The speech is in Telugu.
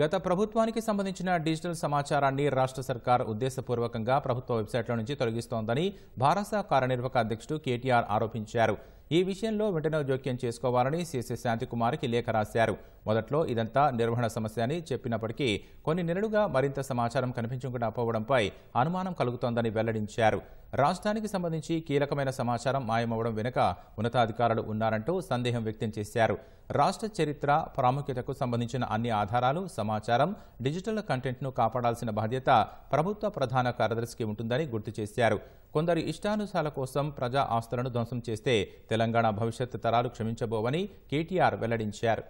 గత ప్రభుత్వానికి సంబంధించిన డిజిటల్ సమాచారాన్ని రాష్ట్ర సర్కార్ ఉద్దేశపూర్వకంగా ప్రభుత్వ వెబ్సైట్ల నుంచి తొలగిస్తోందని భారస కార్యనిర్వాహక అధ్యక్షుడు కేటీఆర్ ఆరోపించారు ఈ విషయంలో వెంటనే జోక్యం చేసుకోవాలని సీసీ శాంతికుమార్కి లేఖ రాశారు మొదట్లో ఇదంతా నిర్వహణ సమస్య అని చెప్పినప్పటికీ కొన్ని నెలలుగా మరింత సమాచారం కనిపించకుండా పోవడంపై అనుమానం కలుగుతోందని వెల్లడించారు రాజధానికి సంబంధించి కీలకమైన సమాచారం మాయమవడం వెనుక ఉన్నతాధికారులు ఉన్నారంటూ సందేహం వ్యక్తం చేశారు రాష్ట్ర చరిత్ర ప్రాముఖ్యతకు సంబంధించిన అన్ని ఆధారాలు సమాచారం డిజిటల్ కంటెంట్ను కాపాడాల్సిన బాధ్యత ప్రభుత్వ ప్రధాన కార్యదర్శికి ఉంటుందని గుర్తు చేశారు కొందరి ఇష్టానుసారాల కోసం ప్రజా ఆస్తులను ధ్వంసం చేస్తే తెలంగాణ భవిష్యత్ తరాలు క్షమించబోవని కేటీఆర్ వెల్లడించారు